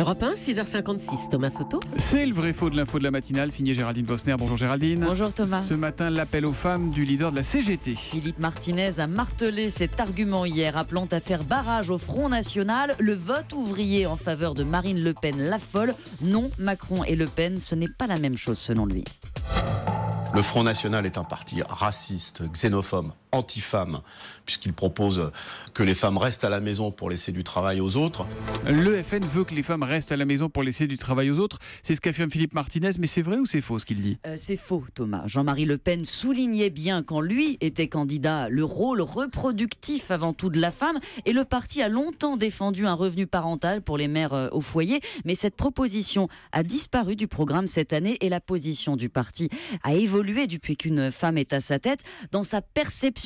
Europe 1, 6h56, Thomas Soto. C'est le vrai faux de l'info de la matinale, signé Géraldine Vosner. Bonjour Géraldine. Bonjour Thomas. Ce matin, l'appel aux femmes du leader de la CGT. Philippe Martinez a martelé cet argument hier, appelant à faire barrage au Front National. Le vote ouvrier en faveur de Marine Le Pen la folle. Non, Macron et Le Pen, ce n'est pas la même chose selon lui. Le Front National est un parti raciste, xénophobe, anti-femmes, puisqu'il propose que les femmes restent à la maison pour laisser du travail aux autres. Le FN veut que les femmes restent à la maison pour laisser du travail aux autres. C'est ce qu'affirme Philippe Martinez, mais c'est vrai ou c'est faux ce qu'il dit euh, C'est faux, Thomas. Jean-Marie Le Pen soulignait bien quand lui était candidat le rôle reproductif avant tout de la femme, et le parti a longtemps défendu un revenu parental pour les mères euh, au foyer, mais cette proposition a disparu du programme cette année et la position du parti a évolué depuis qu'une femme est à sa tête dans sa perception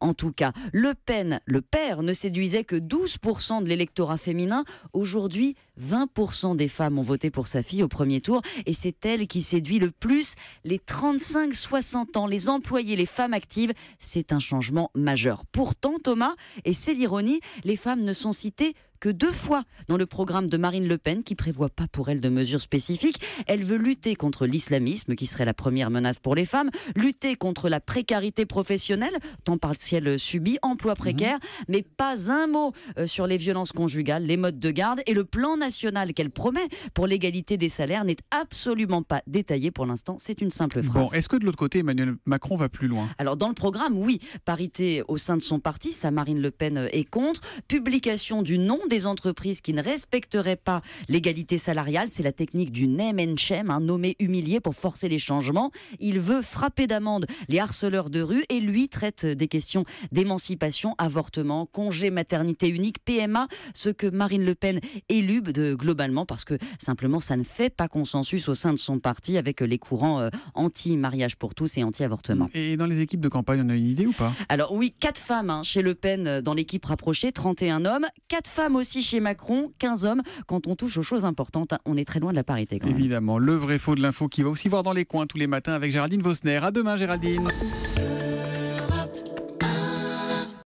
en tout cas. Le Pen, le père, ne séduisait que 12% de l'électorat féminin. Aujourd'hui, 20% des femmes ont voté pour sa fille au premier tour et c'est elle qui séduit le plus les 35-60 ans, les employés, les femmes actives. C'est un changement majeur. Pourtant, Thomas, et c'est l'ironie, les femmes ne sont citées que deux fois dans le programme de Marine Le Pen qui prévoit pas pour elle de mesures spécifiques. Elle veut lutter contre l'islamisme qui serait la première menace pour les femmes, lutter contre la précarité professionnelle, tant temps ciel subi, emploi précaire, mhm. mais pas un mot euh, sur les violences conjugales, les modes de garde et le plan national nationale qu'elle promet pour l'égalité des salaires n'est absolument pas détaillée pour l'instant. C'est une simple phrase. est-ce que de l'autre côté, Emmanuel Macron va plus loin Alors, dans le programme, oui, parité au sein de son parti, ça Marine Le Pen euh, est contre. Publication du nom des entreprises qui ne respecteraient pas l'égalité salariale, c'est la technique du name and shame, nommé humilié pour forcer les changements. Il veut frapper d'amende les harceleurs de rue et lui traite des questions d'émancipation, avortement, congé maternité unique, PMA, ce que Marine Le Pen élube globalement parce que simplement ça ne fait pas consensus au sein de son parti avec euh, les courants euh, anti-mariage pour tous et anti-avortement. Et dans les équipes de campagne, on a une idée ou pas Alors oui, quatre femmes hein, chez Le Pen euh, dans l'équipe rapprochée, 31 hommes, quatre femmes aussi chez Macron, 15 hommes. Quand on touche aux choses importantes, hein, on est très loin de la parité. Quand Évidemment, le vrai faux de l'info qui va aussi voir dans les coins tous les matins avec Géraldine Vosner. À demain Géraldine.